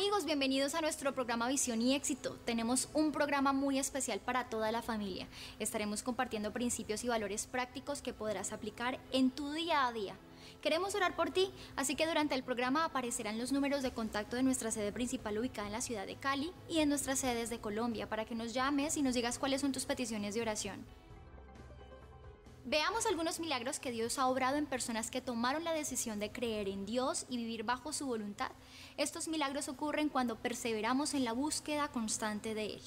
amigos? Bienvenidos a nuestro programa Visión y Éxito. Tenemos un programa muy especial para toda la familia. Estaremos compartiendo principios y valores prácticos que podrás aplicar en tu día a día. Queremos orar por ti, así que durante el programa aparecerán los números de contacto de nuestra sede principal ubicada en la ciudad de Cali y en nuestras sedes de Colombia para que nos llames y nos digas cuáles son tus peticiones de oración. Veamos algunos milagros que Dios ha obrado en personas que tomaron la decisión de creer en Dios y vivir bajo su voluntad. Estos milagros ocurren cuando perseveramos en la búsqueda constante de Él.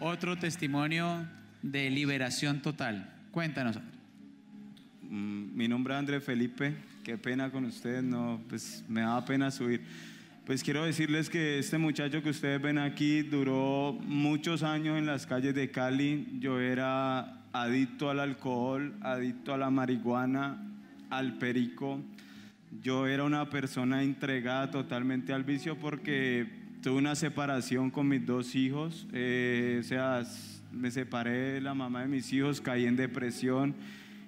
Otro testimonio de liberación total. Cuéntanos. Mm, mi nombre es André Felipe. Qué pena con ustedes, no, pues me da pena subir. Pues quiero decirles que este muchacho que ustedes ven aquí duró muchos años en las calles de Cali. Yo era adicto al alcohol, adicto a la marihuana, al perico. Yo era una persona entregada totalmente al vicio porque tuve una separación con mis dos hijos. Eh, o sea, me separé de la mamá de mis hijos, caí en depresión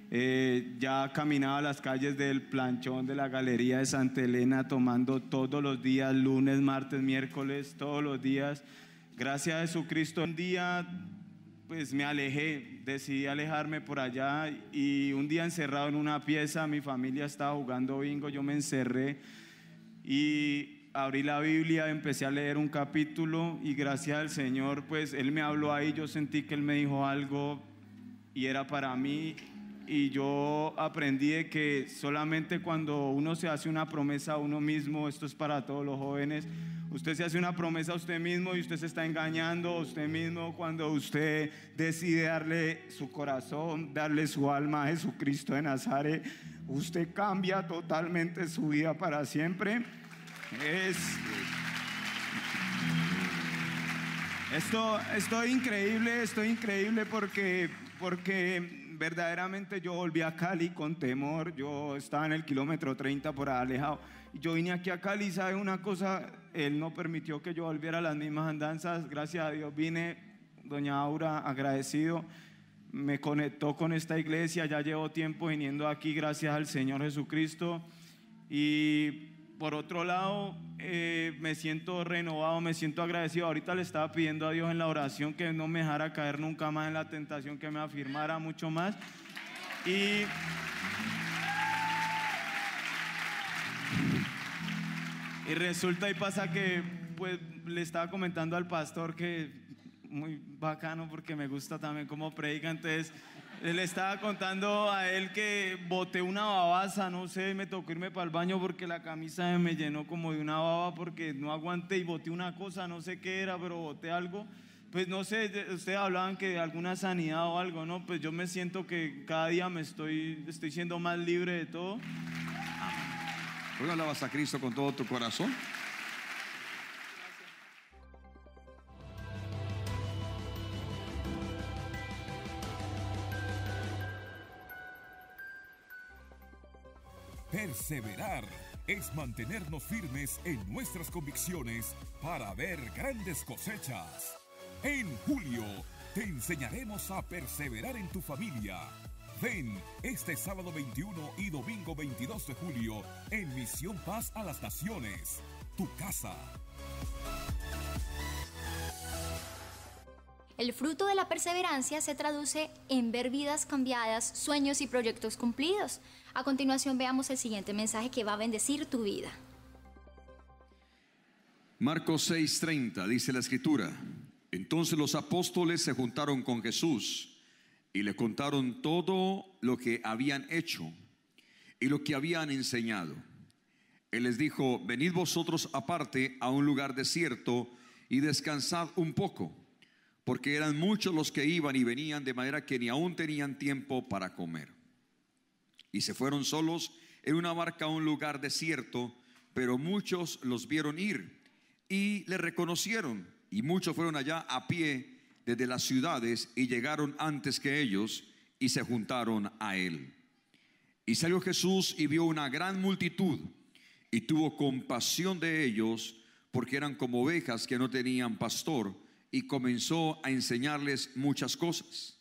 eh, ya caminaba las calles del planchón de la Galería de Santa Elena tomando todos los días, lunes, martes, miércoles, todos los días. Gracias a Jesucristo, un día pues me alejé, decidí alejarme por allá y un día encerrado en una pieza, mi familia estaba jugando bingo, yo me encerré y abrí la Biblia, empecé a leer un capítulo y gracias al Señor pues Él me habló ahí, yo sentí que Él me dijo algo y era para mí y yo aprendí que solamente cuando uno se hace una promesa a uno mismo, esto es para todos los jóvenes, usted se hace una promesa a usted mismo y usted se está engañando a usted mismo cuando usted decide darle su corazón, darle su alma a Jesucristo de Nazaret. Usted cambia totalmente su vida para siempre. esto, esto es increíble, esto es increíble porque, porque verdaderamente yo volví a Cali con temor, yo estaba en el kilómetro 30 por alejado. Yo vine aquí a Cali, ¿sabe una cosa? Él no permitió que yo volviera a las mismas andanzas, gracias a Dios vine, doña Aura, agradecido, me conectó con esta iglesia, ya llevo tiempo viniendo aquí, gracias al Señor Jesucristo. Y por otro lado, eh, me siento renovado, me siento agradecido. Ahorita le estaba pidiendo a Dios en la oración que no me dejara caer nunca más en la tentación, que me afirmara mucho más. Y resulta y pasa que pues le estaba comentando al pastor que muy bacano porque me gusta también cómo predica, entonces le estaba contando a él que boté una babasa, no sé, me tocó irme para el baño porque la camisa me llenó como de una baba porque no aguanté y boté una cosa, no sé qué era, pero boté algo. Pues no sé, ustedes hablaban que alguna sanidad o algo, ¿no? Pues yo me siento que cada día me estoy, estoy siendo más libre de todo. le hablabas a Cristo con todo tu corazón. Perseverar es mantenernos firmes en nuestras convicciones para ver grandes cosechas. En julio te enseñaremos a perseverar en tu familia. Ven este sábado 21 y domingo 22 de julio en Misión Paz a las Naciones, tu casa. El fruto de la perseverancia se traduce en ver vidas cambiadas, sueños y proyectos cumplidos. A continuación veamos el siguiente mensaje que va a bendecir tu vida. Marcos 6:30 dice la escritura, entonces los apóstoles se juntaron con Jesús y le contaron todo lo que habían hecho y lo que habían enseñado. Él les dijo, venid vosotros aparte a un lugar desierto y descansad un poco, porque eran muchos los que iban y venían de manera que ni aún tenían tiempo para comer. Y se fueron solos en una barca a un lugar desierto, pero muchos los vieron ir y le reconocieron. Y muchos fueron allá a pie desde las ciudades y llegaron antes que ellos y se juntaron a él. Y salió Jesús y vio una gran multitud y tuvo compasión de ellos porque eran como ovejas que no tenían pastor y comenzó a enseñarles muchas cosas.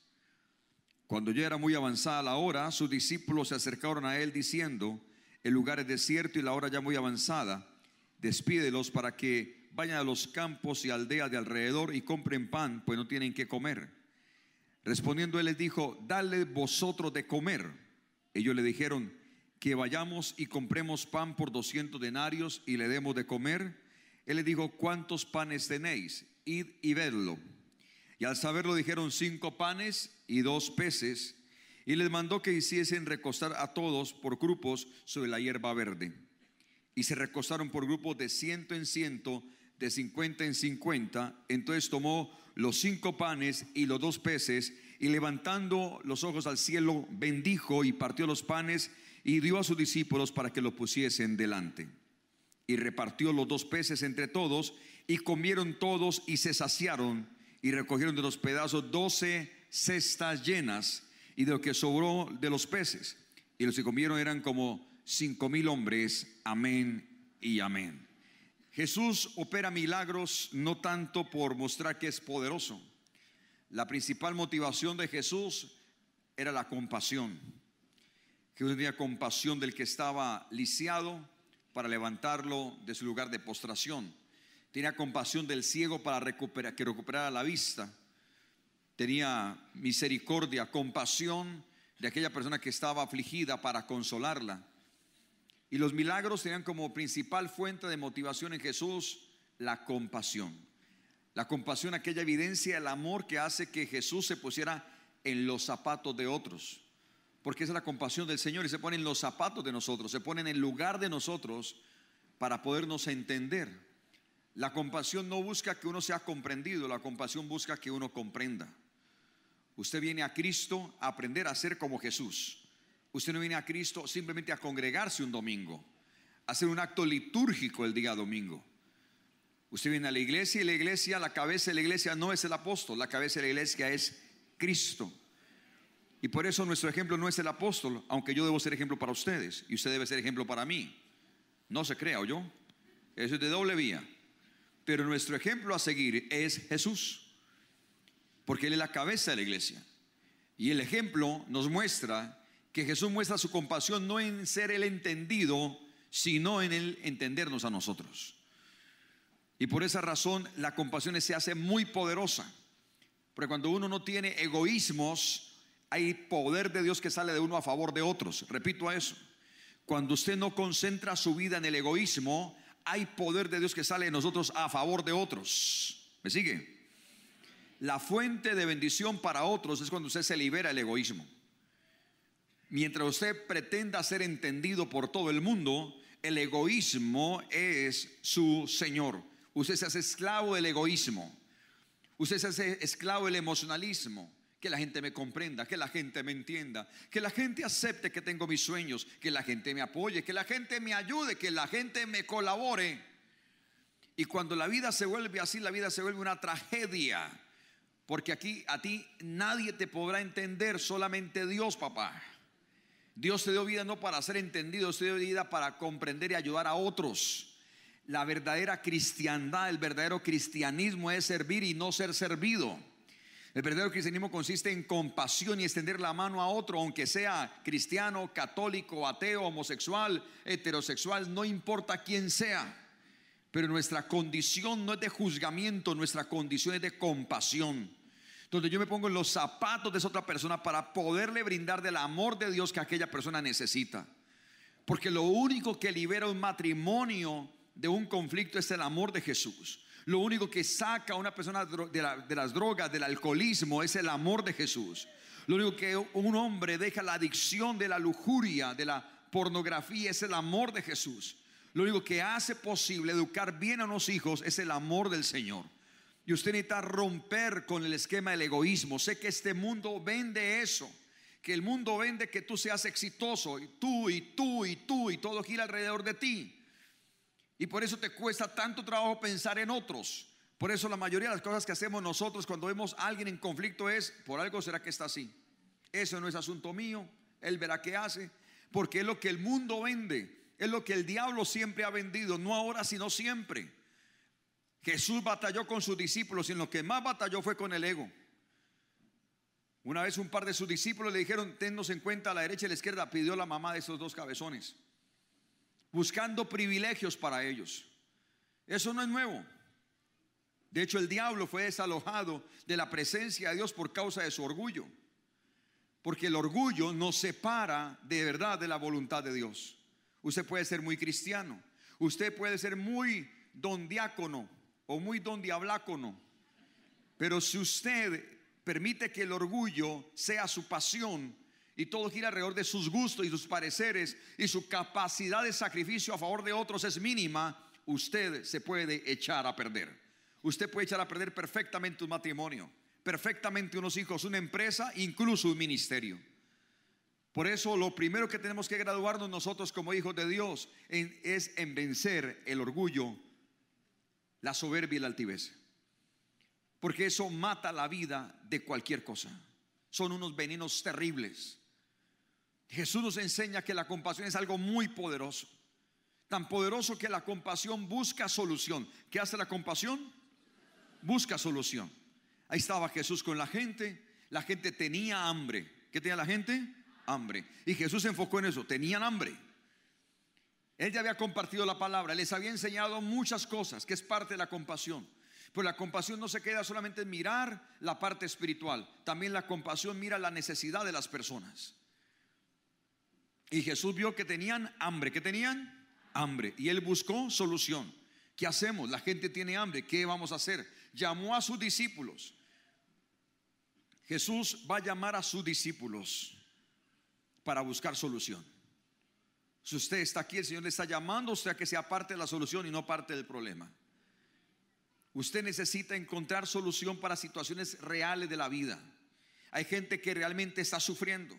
Cuando ya era muy avanzada la hora, sus discípulos se acercaron a él diciendo, el lugar es desierto y la hora ya muy avanzada, despídelos para que vayan a los campos y aldeas de alrededor y compren pan, pues no tienen que comer. Respondiendo él les dijo, dale vosotros de comer. Ellos le dijeron, que vayamos y compremos pan por 200 denarios y le demos de comer. Él le dijo, ¿cuántos panes tenéis? Id y vedlo. Y al saberlo dijeron cinco panes y dos peces, y les mandó que hiciesen recostar a todos por grupos sobre la hierba verde. Y se recostaron por grupos de ciento en ciento, de cincuenta en cincuenta. Entonces tomó los cinco panes y los dos peces, y levantando los ojos al cielo, bendijo y partió los panes, y dio a sus discípulos para que lo pusiesen delante. Y repartió los dos peces entre todos, y comieron todos y se saciaron y recogieron de los pedazos doce cestas llenas y de lo que sobró de los peces. Y los que comieron eran como cinco mil hombres. Amén y amén. Jesús opera milagros no tanto por mostrar que es poderoso. La principal motivación de Jesús era la compasión. Jesús tenía compasión del que estaba lisiado para levantarlo de su lugar de postración tenía compasión del ciego para recuperar, que recuperara la vista, tenía misericordia, compasión de aquella persona que estaba afligida para consolarla. Y los milagros tenían como principal fuente de motivación en Jesús la compasión. La compasión, aquella evidencia del amor que hace que Jesús se pusiera en los zapatos de otros. Porque esa es la compasión del Señor y se pone en los zapatos de nosotros, se pone en el lugar de nosotros para podernos entender. La compasión no busca que uno sea comprendido, la compasión busca que uno comprenda. Usted viene a Cristo a aprender a ser como Jesús. Usted no viene a Cristo simplemente a congregarse un domingo, a hacer un acto litúrgico el día domingo. Usted viene a la iglesia y la iglesia, la cabeza de la iglesia no es el apóstol, la cabeza de la iglesia es Cristo. Y por eso nuestro ejemplo no es el apóstol, aunque yo debo ser ejemplo para ustedes y usted debe ser ejemplo para mí. No se crea, yo. Eso es de doble vía. Pero nuestro ejemplo a seguir es Jesús, porque Él es la cabeza de la iglesia. Y el ejemplo nos muestra que Jesús muestra su compasión no en ser el entendido, sino en el entendernos a nosotros. Y por esa razón la compasión se hace muy poderosa. Porque cuando uno no tiene egoísmos, hay poder de Dios que sale de uno a favor de otros. Repito a eso. Cuando usted no concentra su vida en el egoísmo, hay poder de Dios que sale de nosotros a favor de otros. ¿Me sigue? La fuente de bendición para otros es cuando usted se libera el egoísmo. Mientras usted pretenda ser entendido por todo el mundo, el egoísmo es su Señor. Usted se hace esclavo del egoísmo. Usted se hace esclavo del emocionalismo que la gente me comprenda, que la gente me entienda, que la gente acepte que tengo mis sueños, que la gente me apoye, que la gente me ayude, que la gente me colabore. Y cuando la vida se vuelve así, la vida se vuelve una tragedia. Porque aquí a ti nadie te podrá entender, solamente Dios, papá. Dios te dio vida no para ser entendido, Dios te dio vida para comprender y ayudar a otros. La verdadera cristiandad, el verdadero cristianismo es servir y no ser servido. El verdadero cristianismo consiste en compasión y extender la mano a otro, aunque sea cristiano, católico, ateo, homosexual, heterosexual, no importa quién sea. Pero nuestra condición no es de juzgamiento, nuestra condición es de compasión. Donde yo me pongo en los zapatos de esa otra persona para poderle brindar del amor de Dios que aquella persona necesita. Porque lo único que libera un matrimonio de un conflicto es el amor de Jesús. Lo único que saca a una persona de, las drogas, del alcoholismo, es el amor de Jesús. Lo único que un hombre deja la adicción de la lujuria, de la pornografía, es el amor de Jesús. Lo único que hace posible educar bien a los hijos es el amor del Señor. Y usted necesita romper con el esquema del egoísmo. Sé que este mundo vende eso. Que el mundo vende que tú seas exitoso. Y tú, y tú, y tú, y todo gira alrededor de ti. Y por eso te cuesta tanto trabajo pensar en otros. Por eso la mayoría de las cosas que hacemos nosotros cuando vemos a alguien en conflicto es, por algo será que está así. Eso no es asunto mío, él verá qué hace, porque es lo que el mundo vende, es lo que el diablo siempre ha vendido, no ahora sino siempre. Jesús batalló con sus discípulos y en lo que más batalló fue con el ego. Una vez un par de sus discípulos le dijeron, tennos en cuenta a la derecha y la izquierda, pidió la mamá de esos dos cabezones buscando privilegios para ellos. Eso no es nuevo. De hecho, el diablo fue desalojado de la presencia de Dios por causa de su orgullo. Porque el orgullo nos separa de verdad de la voluntad de Dios. Usted puede ser muy cristiano, usted puede ser muy don diácono o muy don diablácono, pero si usted permite que el orgullo sea su pasión, y todo gira alrededor de sus gustos y sus pareceres y su capacidad de sacrificio a favor de otros es mínima, usted se puede echar a perder. Usted puede echar a perder perfectamente un matrimonio, perfectamente unos hijos, una empresa, incluso un ministerio. Por eso lo primero que tenemos que graduarnos nosotros como hijos de Dios es en vencer el orgullo, la soberbia y la altivez. Porque eso mata la vida de cualquier cosa. Son unos venenos terribles Jesús nos enseña que la compasión es algo muy poderoso. Tan poderoso que la compasión busca solución. ¿Qué hace la compasión? Busca solución. Ahí estaba Jesús con la gente. La gente tenía hambre. ¿Qué tenía la gente? Hambre. Y Jesús se enfocó en eso. Tenían hambre. Él ya había compartido la palabra. Les había enseñado muchas cosas, que es parte de la compasión. Pero la compasión no se queda solamente en mirar la parte espiritual. También la compasión mira la necesidad de las personas. Y Jesús vio que tenían hambre. ¿Qué tenían? Hambre. Y él buscó solución. ¿Qué hacemos? La gente tiene hambre. ¿Qué vamos a hacer? Llamó a sus discípulos. Jesús va a llamar a sus discípulos para buscar solución. Si usted está aquí, el Señor le está llamando a usted a que sea parte de la solución y no parte del problema. Usted necesita encontrar solución para situaciones reales de la vida. Hay gente que realmente está sufriendo.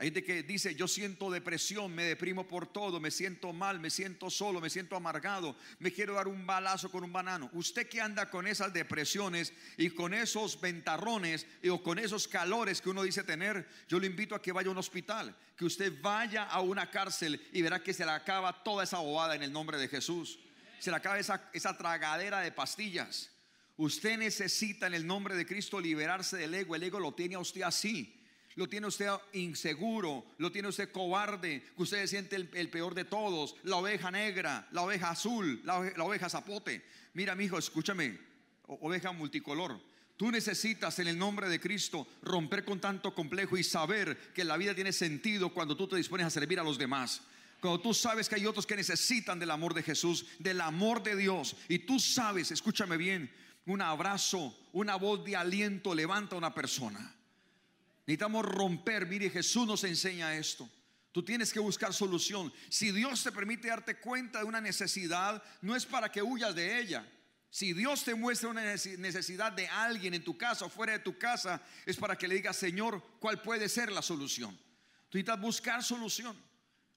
Hay gente que dice, yo siento depresión, me deprimo por todo, me siento mal, me siento solo, me siento amargado, me quiero dar un balazo con un banano. Usted que anda con esas depresiones y con esos ventarrones y, o con esos calores que uno dice tener, yo le invito a que vaya a un hospital, que usted vaya a una cárcel y verá que se le acaba toda esa bobada en el nombre de Jesús. Se le acaba esa, esa tragadera de pastillas. Usted necesita en el nombre de Cristo liberarse del ego. El ego lo tiene a usted así lo tiene usted inseguro, lo tiene usted cobarde, que usted siente el, peor de todos, la oveja negra, la oveja azul, la, oveja, la oveja zapote. Mira, mi hijo, escúchame, oveja multicolor. Tú necesitas en el nombre de Cristo romper con tanto complejo y saber que la vida tiene sentido cuando tú te dispones a servir a los demás. Cuando tú sabes que hay otros que necesitan del amor de Jesús, del amor de Dios. Y tú sabes, escúchame bien, un abrazo, una voz de aliento levanta a una persona. Necesitamos romper. Mire, Jesús nos enseña esto. Tú tienes que buscar solución. Si Dios te permite darte cuenta de una necesidad, no es para que huyas de ella. Si Dios te muestra una necesidad de alguien en tu casa o fuera de tu casa, es para que le digas, Señor, ¿cuál puede ser la solución? Tú necesitas buscar solución.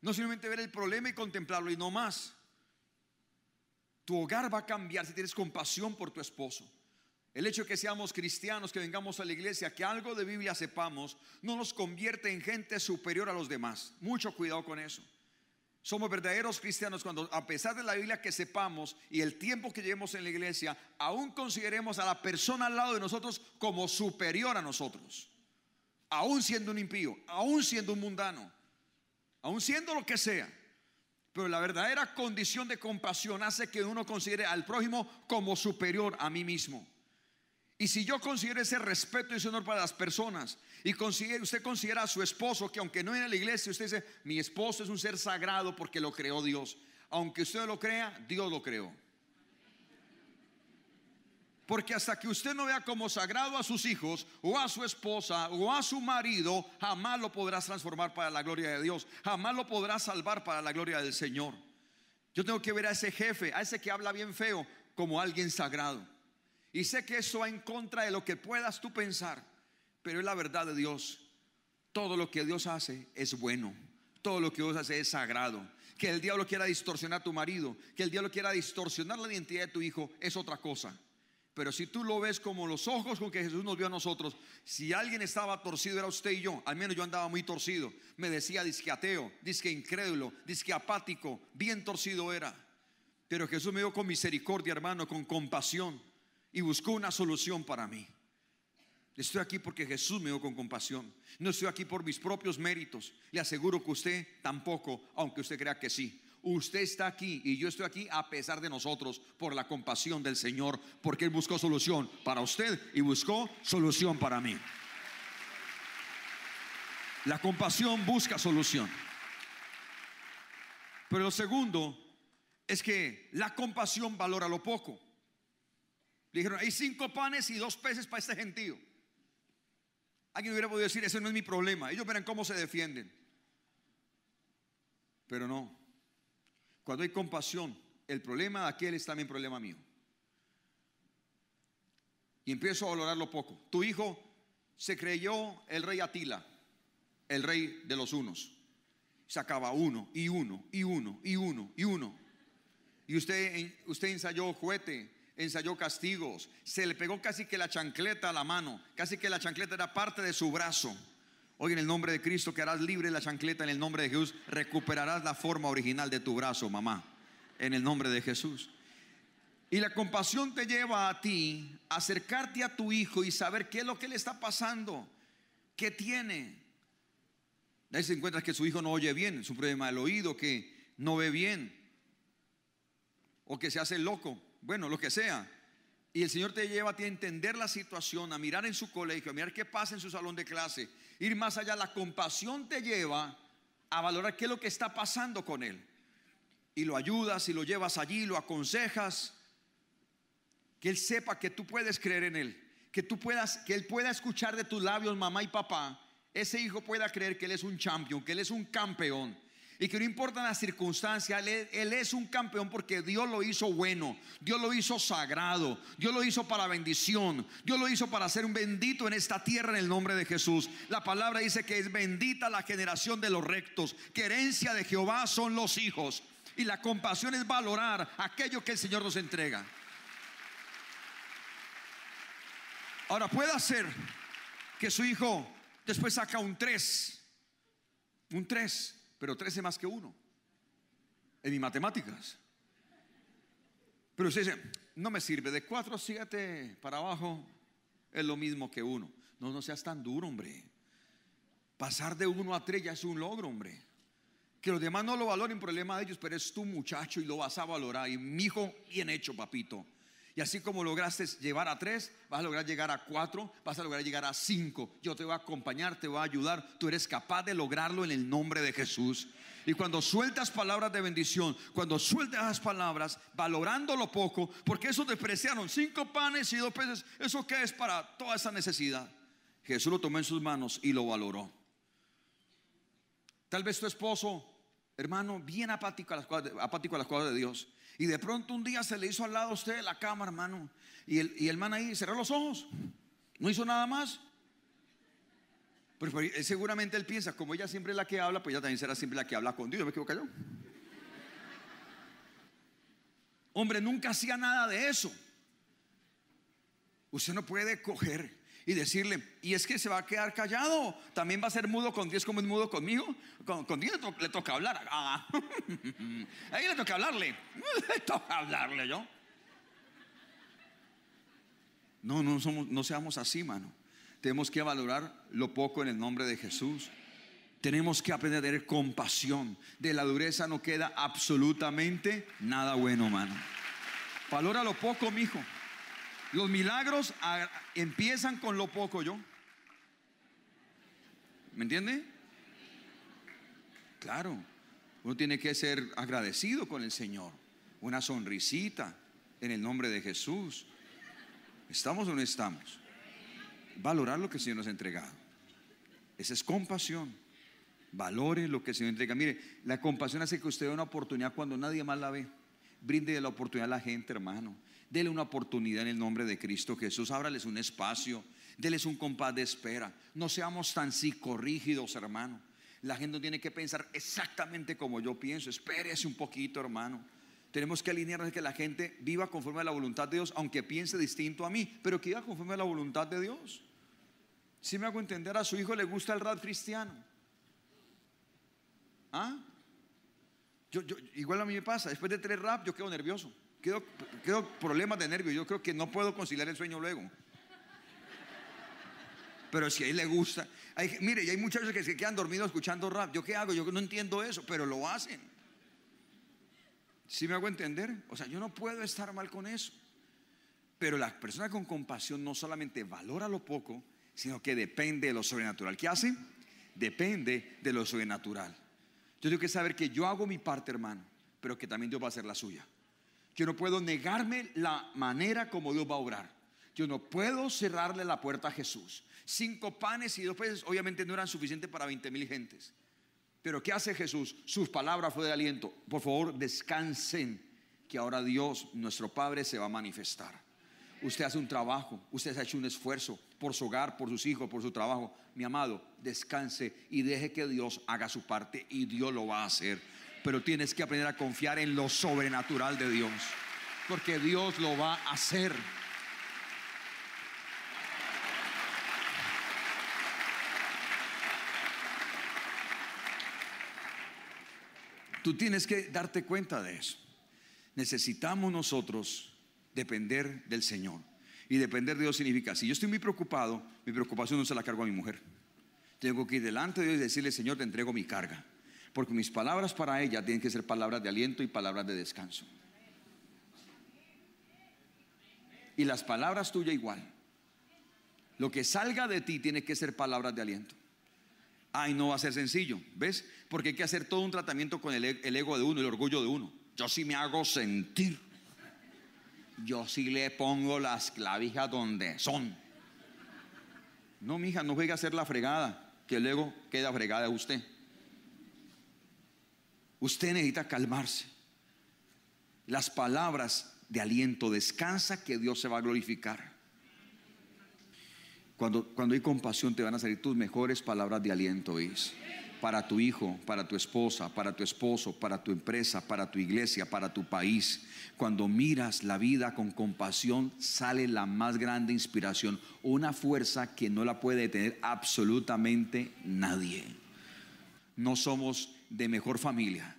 No simplemente ver el problema y contemplarlo y no más. Tu hogar va a cambiar si tienes compasión por tu esposo el hecho de que seamos cristianos, que vengamos a la iglesia, que algo de Biblia sepamos, no nos convierte en gente superior a los demás. Mucho cuidado con eso. Somos verdaderos cristianos cuando, a pesar de la Biblia que sepamos y el tiempo que llevemos en la iglesia, aún consideremos a la persona al lado de nosotros como superior a nosotros. Aún siendo un impío, aún siendo un mundano, aún siendo lo que sea. Pero la verdadera condición de compasión hace que uno considere al prójimo como superior a mí mismo. Y si yo considero ese respeto y ese honor para las personas, y usted considera a su esposo, que aunque no viene a la iglesia, usted dice, mi esposo es un ser sagrado porque lo creó Dios. Aunque usted lo crea, Dios lo creó. Porque hasta que usted no vea como sagrado a sus hijos o a su esposa o a su marido, jamás lo podrás transformar para la gloria de Dios. Jamás lo podrás salvar para la gloria del Señor. Yo tengo que ver a ese jefe, a ese que habla bien feo, como alguien sagrado. Y sé que eso va en contra de lo que puedas tú pensar, pero es la verdad de Dios. Todo lo que Dios hace es bueno. Todo lo que Dios hace es sagrado. Que el diablo quiera distorsionar a tu marido, que el diablo quiera distorsionar la identidad de tu hijo, es otra cosa. Pero si tú lo ves como los ojos con que Jesús nos vio a nosotros, si alguien estaba torcido era usted y yo, al menos yo andaba muy torcido. Me decía disque ateo, disque incrédulo, disque apático, bien torcido era. Pero Jesús me dio con misericordia, hermano, con compasión y buscó una solución para mí. Estoy aquí porque Jesús me dio con compasión. No estoy aquí por mis propios méritos. Le aseguro que usted tampoco, aunque usted crea que sí. Usted está aquí y yo estoy aquí a pesar de nosotros por la compasión del Señor, porque Él buscó solución para usted y buscó solución para mí. La compasión busca solución. Pero lo segundo es que la compasión valora lo poco. Le dijeron, hay cinco panes y dos peces para este gentío. Alguien hubiera podido decir, ese no es mi problema. Ellos verán cómo se defienden. Pero no. Cuando hay compasión, el problema de aquel es también problema mío. Y empiezo a valorarlo poco. Tu hijo se creyó el rey Atila, el rey de los unos. Sacaba uno y uno y uno y uno y uno. Y usted, usted ensayó juguete ensayó castigos, se le pegó casi que la chancleta a la mano, casi que la chancleta era parte de su brazo. Hoy en el nombre de Cristo que harás libre la chancleta, en el nombre de Jesús recuperarás la forma original de tu brazo, mamá, en el nombre de Jesús. Y la compasión te lleva a ti acercarte a tu hijo y saber qué es lo que le está pasando, qué tiene. De ahí se encuentra que su hijo no oye bien, Su problema del oído, que no ve bien o que se hace loco bueno, lo que sea. Y el Señor te lleva a ti a entender la situación, a mirar en su colegio, a mirar qué pasa en su salón de clase, ir más allá. La compasión te lleva a valorar qué es lo que está pasando con él. Y lo ayudas y lo llevas allí, lo aconsejas. Que él sepa que tú puedes creer en él, que tú puedas, que él pueda escuchar de tus labios, mamá y papá. Ese hijo pueda creer que él es un champion, que él es un campeón, y que no importa las circunstancia él, es un campeón porque Dios lo hizo bueno, Dios lo hizo sagrado, Dios lo hizo para bendición, Dios lo hizo para ser un bendito en esta tierra en el nombre de Jesús. La palabra dice que es bendita la generación de los rectos, que herencia de Jehová son los hijos. Y la compasión es valorar aquello que el Señor nos entrega. Ahora puede ser que su hijo después saca un tres, un tres pero 13 más que uno en mi matemáticas. Pero usted dice, no me sirve, de 4 a 7 para abajo es lo mismo que uno. No, no seas tan duro, hombre. Pasar de uno a tres ya es un logro, hombre. Que los demás no lo valoren, problema de ellos, pero es tu muchacho y lo vas a valorar. Y mi hijo, bien hecho, papito. Y así como lograste llevar a tres, vas a lograr llegar a cuatro, vas a lograr llegar a cinco. Yo te voy a acompañar, te voy a ayudar. Tú eres capaz de lograrlo en el nombre de Jesús. Y cuando sueltas palabras de bendición, cuando sueltas las palabras, valorando lo poco, porque eso despreciaron cinco panes y dos peces, ¿eso qué es para toda esa necesidad? Jesús lo tomó en sus manos y lo valoró. Tal vez tu esposo hermano, bien apático a las cosas, apático a las cosas de Dios. Y de pronto un día se le hizo al lado a usted la cama, hermano. Y el, y el man ahí cerró los ojos. No hizo nada más. Pero, eh, seguramente él piensa, como ella siempre es la que habla, pues ella también será siempre la que habla con Dios. ¿Me equivoco yo? Hombre, nunca hacía nada de eso. Usted no puede coger y decirle, y es que se va a quedar callado, también va a ser mudo con Dios como es mudo conmigo. Con, con Dios le, toca hablar. Ahí le toca hablarle. Le toca hablarle yo. No, no, somos, no seamos así, mano. Tenemos que valorar lo poco en el nombre de Jesús. Tenemos que aprender compasión. De la dureza no queda absolutamente nada bueno, mano. Valora lo poco, mijo. Los milagros empiezan con lo poco yo. ¿Me entiende? Claro, uno tiene que ser agradecido con el Señor. Una sonrisita en el nombre de Jesús. ¿Estamos o no estamos? Valorar lo que el Señor nos ha entregado. Esa es compasión. Valore lo que el Señor entrega. Mire, la compasión hace que usted dé una oportunidad cuando nadie más la ve. Brinde la oportunidad a la gente, hermano. Dele una oportunidad en el nombre de Cristo Jesús. Ábrales un espacio. Deles un compás de espera. No seamos tan psicorrígidos, hermano. La gente no tiene que pensar exactamente como yo pienso. Espérese un poquito, hermano. Tenemos que alinearnos que la gente viva conforme a la voluntad de Dios, aunque piense distinto a mí, pero que viva conforme a la voluntad de Dios. Si me hago entender, a su hijo le gusta el rap cristiano. ¿Ah? yo, igual a mí me pasa, después de tres rap yo quedo nervioso. Quedó problemas de nervios. Yo creo que no puedo conciliar el sueño luego. Pero si a él le gusta. mire, y hay muchachos que se quedan dormidos escuchando rap. ¿Yo qué hago? Yo no entiendo eso, pero lo hacen. ¿Sí me hago entender? O sea, yo no puedo estar mal con eso. Pero la persona con compasión no solamente valora lo poco, sino que depende de lo sobrenatural. ¿Qué hace? Depende de lo sobrenatural. Yo tengo que saber que yo hago mi parte, hermano, pero que también Dios va a hacer la suya. Yo no puedo negarme la manera como Dios va a obrar. Yo no puedo cerrarle la puerta a Jesús. Cinco panes y dos peces obviamente no eran suficientes para 20 mil gentes. Pero ¿qué hace Jesús? Sus palabras fue de aliento. Por favor, descansen, que ahora Dios, nuestro Padre, se va a manifestar. Usted hace un trabajo, usted ha hecho un esfuerzo por su hogar, por sus hijos, por su trabajo. Mi amado, descanse y deje que Dios haga su parte y Dios lo va a hacer pero tienes que aprender a confiar en lo sobrenatural de Dios, porque Dios lo va a hacer. Tú tienes que darte cuenta de eso. Necesitamos nosotros depender del Señor. Y depender de Dios significa, si yo estoy muy preocupado, mi preocupación no se la cargo a mi mujer. Tengo que ir delante de Dios y decirle, Señor, te entrego mi carga porque mis palabras para ella tienen que ser palabras de aliento y palabras de descanso. Y las palabras tuyas igual. Lo que salga de ti tiene que ser palabras de aliento. Ay, no va a ser sencillo, ¿ves? Porque hay que hacer todo un tratamiento con el, e, ego de uno, el orgullo de uno. Yo sí me hago sentir. Yo sí le pongo las clavijas donde son. No, mija, no juega a hacer la fregada, que el ego queda fregada a usted. Usted necesita calmarse. Las palabras de aliento, descansa que Dios se va a glorificar. Cuando, cuando hay compasión te van a salir tus mejores palabras de aliento, ¿ves? Para tu hijo, para tu esposa, para tu esposo, para tu empresa, para tu iglesia, para tu país. Cuando miras la vida con compasión sale la más grande inspiración, una fuerza que no la puede detener absolutamente nadie. No somos de mejor familia.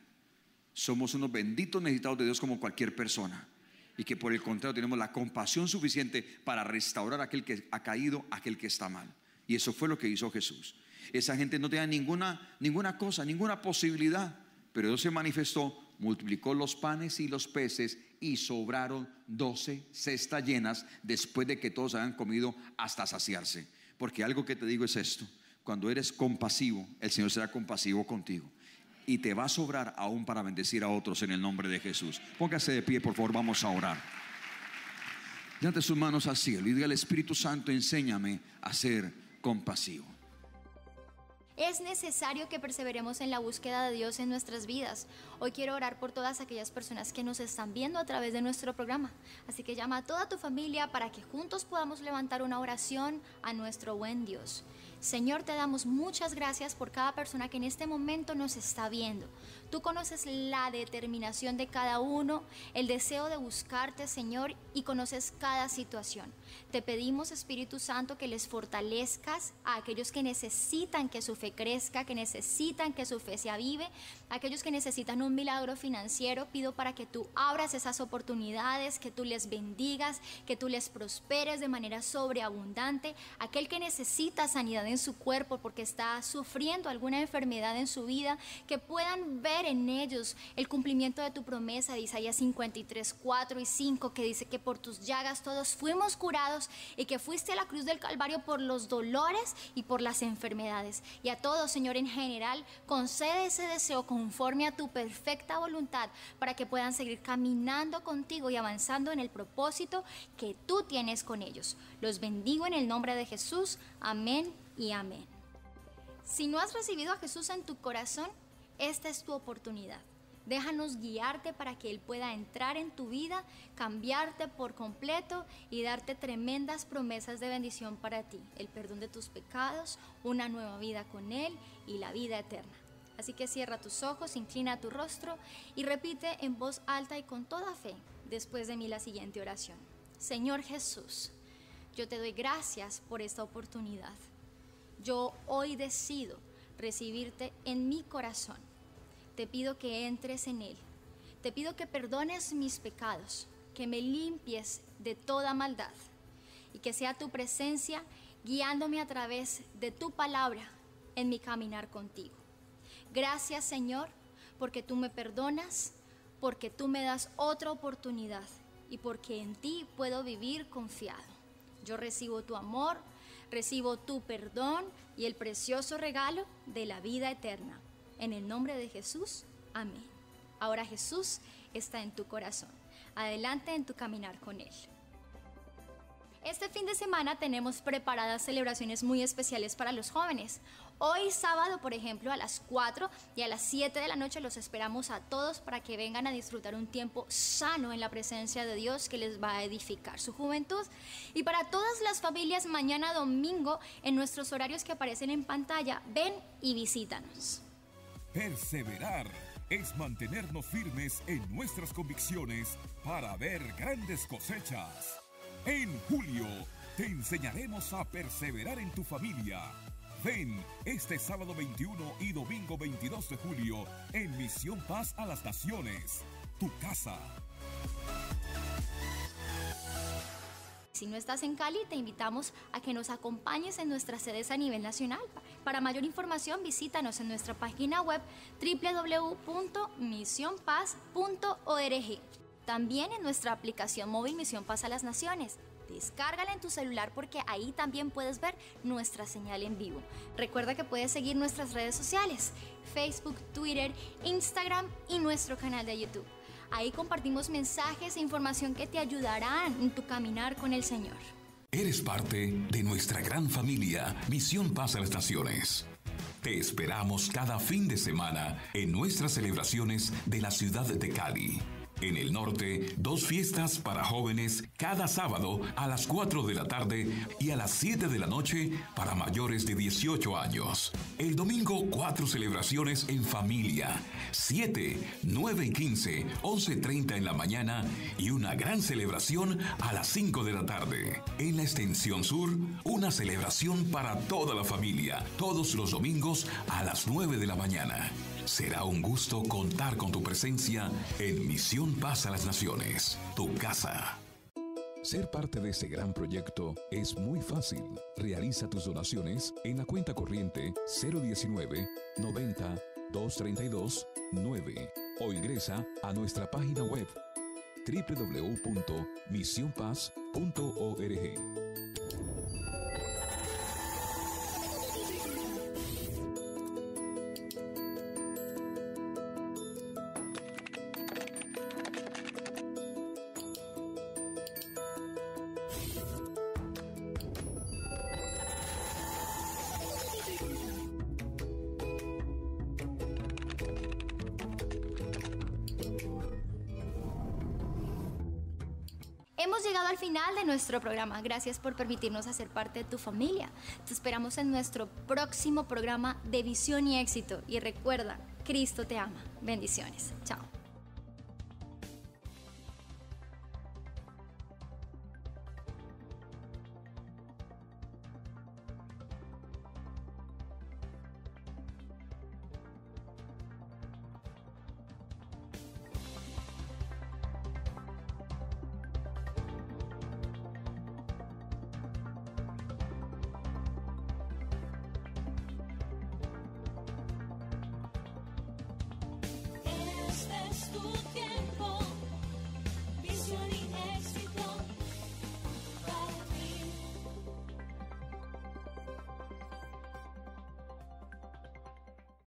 Somos unos benditos necesitados de Dios como cualquier persona. Y que por el contrario tenemos la compasión suficiente para restaurar a aquel que ha caído, a aquel que está mal. Y eso fue lo que hizo Jesús. Esa gente no tenía ninguna, ninguna cosa, ninguna posibilidad. Pero Dios se manifestó, multiplicó los panes y los peces y sobraron 12 cestas llenas después de que todos hayan comido hasta saciarse. Porque algo que te digo es esto, cuando eres compasivo, el Señor será compasivo contigo y te va a sobrar aún para bendecir a otros en el nombre de Jesús. Póngase de pie, por favor, vamos a orar. LLANTE sus manos al cielo y diga al Espíritu Santo, enséñame a ser compasivo. Es necesario que perseveremos en la búsqueda de Dios en nuestras vidas. Hoy quiero orar por todas aquellas personas que nos están viendo a través de nuestro programa. Así que llama a toda tu familia para que juntos podamos levantar una oración a nuestro buen Dios. Señor, te damos muchas gracias por cada persona que en este momento nos está viendo. Tú conoces la determinación de cada uno, el deseo de buscarte, Señor, y conoces cada situación. Te pedimos, Espíritu Santo, que les fortalezcas a aquellos que necesitan que su fe crezca, que necesitan que su fe se avive, aquellos que necesitan un milagro financiero. Pido para que tú abras esas oportunidades, que tú les bendigas, que tú les prosperes de manera sobreabundante. Aquel que necesita sanidad en su cuerpo porque está sufriendo alguna enfermedad en su vida, que puedan ver en ellos el cumplimiento de tu promesa de Isaías 53, 4 y 5, que dice que por tus llagas todos fuimos curados y que fuiste a la cruz del Calvario por los dolores y por las enfermedades. Y a todos, Señor, en general, concede ese deseo conforme a tu perfecta voluntad para que puedan seguir caminando contigo y avanzando en el propósito que tú tienes con ellos. Los bendigo en el nombre de Jesús. Amén y amén. Si no has recibido a Jesús en tu corazón, esta es tu oportunidad. Déjanos guiarte para que Él pueda entrar en tu vida, cambiarte por completo y darte tremendas promesas de bendición para ti. El perdón de tus pecados, una nueva vida con Él y la vida eterna. Así que cierra tus ojos, inclina tu rostro y repite en voz alta y con toda fe después de mí la siguiente oración. Señor Jesús, yo te doy gracias por esta oportunidad. Yo hoy decido recibirte en mi corazón te pido que entres en Él. Te pido que perdones mis pecados, que me limpies de toda maldad y que sea tu presencia guiándome a través de tu palabra en mi caminar contigo. Gracias Señor, porque tú me perdonas, porque tú me das otra oportunidad y porque en ti puedo vivir confiado. Yo recibo tu amor, recibo tu perdón y el precioso regalo de la vida eterna. En el nombre de Jesús, amén. Ahora Jesús está en tu corazón. Adelante en tu caminar con Él. Este fin de semana tenemos preparadas celebraciones muy especiales para los jóvenes. Hoy sábado, por ejemplo, a las 4 y a las 7 de la noche los esperamos a todos para que vengan a disfrutar un tiempo sano en la presencia de Dios que les va a edificar su juventud. Y para todas las familias, mañana domingo, en nuestros horarios que aparecen en pantalla, ven y visítanos. Perseverar es mantenernos firmes en nuestras convicciones para ver grandes cosechas. En julio te enseñaremos a perseverar en tu familia. Ven este sábado 21 y domingo 22 de julio en Misión Paz a las Naciones, tu casa si no estás en Cali, te invitamos a que nos acompañes en nuestras sedes a nivel nacional. Para mayor información, visítanos en nuestra página web www.misionpaz.org. También en nuestra aplicación móvil Misión Paz a las Naciones. Descárgala en tu celular porque ahí también puedes ver nuestra señal en vivo. Recuerda que puedes seguir nuestras redes sociales, Facebook, Twitter, Instagram y nuestro canal de YouTube. Ahí compartimos mensajes e información que te ayudarán en tu caminar con el Señor. Eres parte de nuestra gran familia Misión Paz a las Naciones. Te esperamos cada fin de semana en nuestras celebraciones de la ciudad de Cali. En el norte, dos fiestas para jóvenes cada sábado a las 4 de la tarde y a las 7 de la noche para mayores de 18 años. El domingo, cuatro celebraciones en familia. 7, 9 y 15, 30 en la mañana y una gran celebración a las 5 de la tarde. En la extensión sur, una celebración para toda la familia, todos los domingos a las 9 de la mañana. Será un gusto contar con tu presencia en Misión Paz a las Naciones, tu casa. Ser parte de este gran proyecto es muy fácil. Realiza tus donaciones en la cuenta corriente 019 90 232 9 o ingresa a nuestra página web www.misionpaz.org. Hemos llegado al final de nuestro programa. Gracias por permitirnos hacer parte de tu familia. Te esperamos en nuestro próximo programa de Visión y Éxito. Y recuerda, Cristo te ama. Bendiciones. Chao.